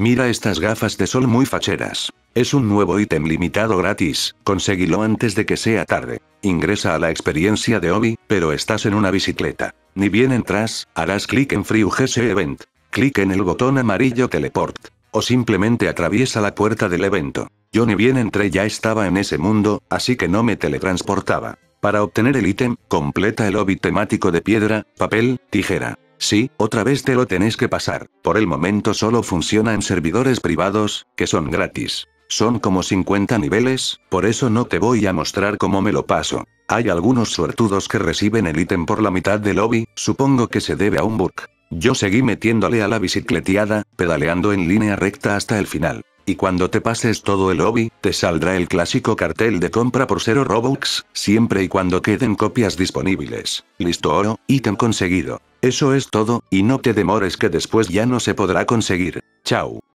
Mira estas gafas de sol muy facheras. Es un nuevo ítem limitado gratis, conseguilo antes de que sea tarde. Ingresa a la experiencia de Obi, pero estás en una bicicleta. Ni bien entras, harás clic en Free UGC Event. Clic en el botón amarillo Teleport. O simplemente atraviesa la puerta del evento. Yo ni bien entré ya estaba en ese mundo, así que no me teletransportaba. Para obtener el ítem, completa el Obi temático de piedra, papel, tijera. Sí, otra vez te lo tenés que pasar. Por el momento solo funciona en servidores privados, que son gratis. Son como 50 niveles, por eso no te voy a mostrar cómo me lo paso. Hay algunos suertudos que reciben el ítem por la mitad del lobby, supongo que se debe a un bug. Yo seguí metiéndole a la bicicleteada, pedaleando en línea recta hasta el final. Y cuando te pases todo el lobby, te saldrá el clásico cartel de compra por 0 Robux, siempre y cuando queden copias disponibles. Listo oro, ítem conseguido. Eso es todo, y no te demores que después ya no se podrá conseguir. Chao.